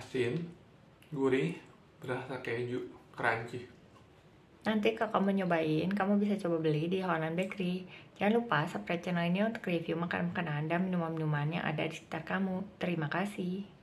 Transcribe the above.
asin, gurih, berasa keju, crunchy. Nanti kalau kamu nyobain, kamu bisa coba beli di Holland Bakery. Jangan lupa subscribe channel ini untuk review makanan-makanan dan minuman-minuman yang ada di sekitar kamu. Terima kasih.